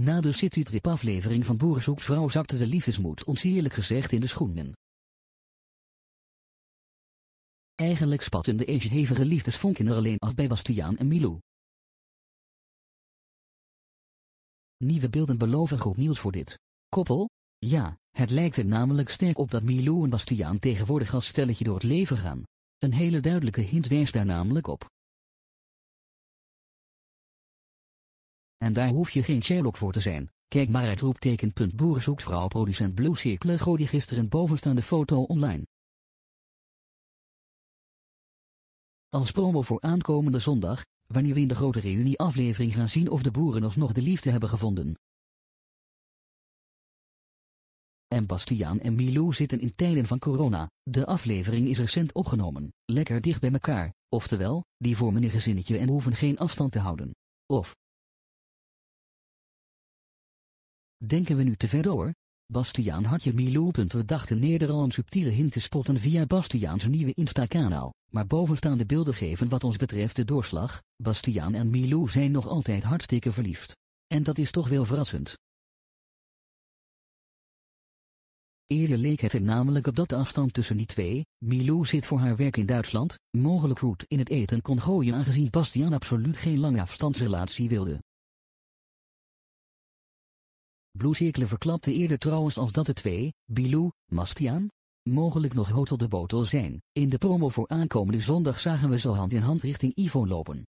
Na de Citytrip-aflevering van Boer zoekt vrouw zakte de liefdesmoed ons eerlijk gezegd in de schoenen. Eigenlijk spatten de eens hevige liefdesvonken er alleen af bij Bastiaan en Milou. Nieuwe beelden beloven goed nieuws voor dit koppel. Ja, het lijkt er namelijk sterk op dat Milou en Bastiaan tegenwoordig als stelletje door het leven gaan. Een hele duidelijke hint wijst daar namelijk op. En daar hoef je geen Sherlock voor te zijn. Kijk maar uit roepteken. Boeren producent Blue Circle. gooide gisteren bovenstaande foto online. Als promo voor aankomende zondag, wanneer we in de grote reunie aflevering gaan zien of de boeren nog de liefde hebben gevonden. En Bastiaan en Milou zitten in tijden van corona. De aflevering is recent opgenomen, lekker dicht bij elkaar, oftewel, die vormen een gezinnetje en hoeven geen afstand te houden. Of, Denken we nu te ver door? Bastiaan Hartje Milou. We dachten Nederland subtiele hint te spotten via Bastiaans nieuwe Insta-kanaal, maar bovenstaande beelden geven wat ons betreft de doorslag, Bastiaan en Milou zijn nog altijd hartstikke verliefd. En dat is toch wel verrassend. Eerder leek het er namelijk op dat de afstand tussen die twee, Milou zit voor haar werk in Duitsland, mogelijk roet in het eten kon gooien aangezien Bastiaan absoluut geen lange afstandsrelatie wilde. Bluecircle verklapte eerder trouwens als dat de twee, Bilou, Mastiaan, mogelijk nog Hotel de Botel zijn. In de promo voor aankomende zondag zagen we ze hand in hand richting Ivo lopen.